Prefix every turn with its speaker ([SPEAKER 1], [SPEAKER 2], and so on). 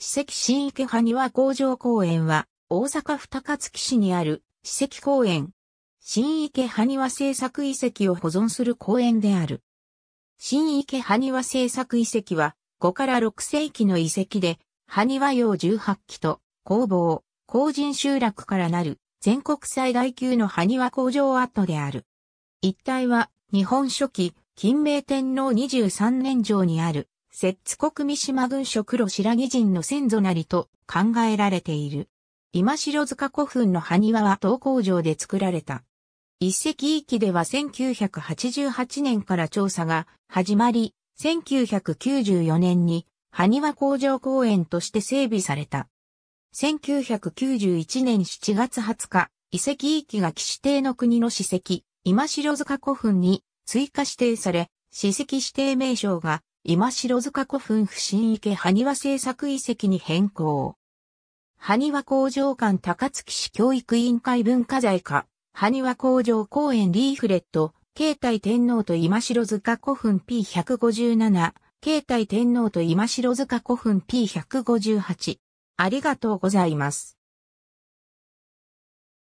[SPEAKER 1] 史跡新池埴輪工場公園は、大阪府高槻市にあ
[SPEAKER 2] る史跡公園。新池埴輪製作遺跡を保存する公園である。新池埴輪製作遺跡は、5から6世紀の遺跡で、埴輪用18基と、工房、工人集落からなる、全国最大級の埴輪工場跡である。一帯は、日本初期、金明天皇23年城にある、摂津国三島軍所黒白木人の先祖なりと考えられている。今城塚古墳の埴輪は東工場で作られた。一石一機では1988年から調査が始まり、1994年に埴輪工場公園として整備された。1991年7月20日、遺跡域が騎士邸の国の史跡、今城塚古墳に追加指定され、史跡指定名称が今城塚古墳不審池埴輪製作遺跡に変更。埴輪工場館高槻市教育委員会文化財課、埴輪工場公園リーフレット、慶太天皇と今城塚古墳 P157、慶太天皇と今城塚古墳
[SPEAKER 1] P158。ありがとうございます。